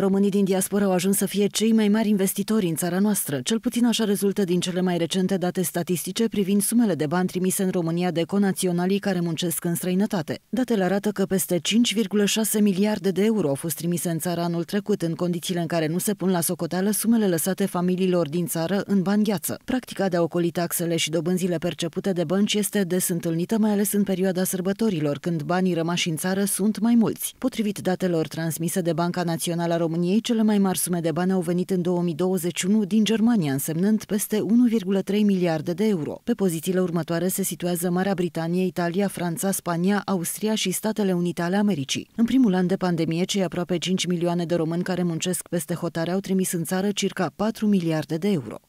Românii din diaspora au ajuns să fie cei mai mari investitori în țara noastră, cel puțin așa rezultă din cele mai recente date statistice privind sumele de bani trimise în România de conaționalii care muncesc în străinătate. Datele arată că peste 5,6 miliarde de euro au fost trimise în țara anul trecut, în condițiile în care nu se pun la socoteală sumele lăsate familiilor din țară în bani gheață. Practica de a ocoli taxele și dobânzile percepute de bănci este des întâlnită, mai ales în perioada sărbătorilor, când banii rămași în țară sunt mai mulți. Potrivit datelor transmise de Banca Națională a României, cele mai mari sume de bani au venit în 2021 din Germania, însemnând peste 1,3 miliarde de euro. Pe pozițiile următoare se situează Marea Britanie, Italia, Franța, Spania, Austria și Statele Unite ale Americii. În primul an de pandemie, cei aproape 5 milioane de români care muncesc peste hotare au trimis în țară circa 4 miliarde de euro.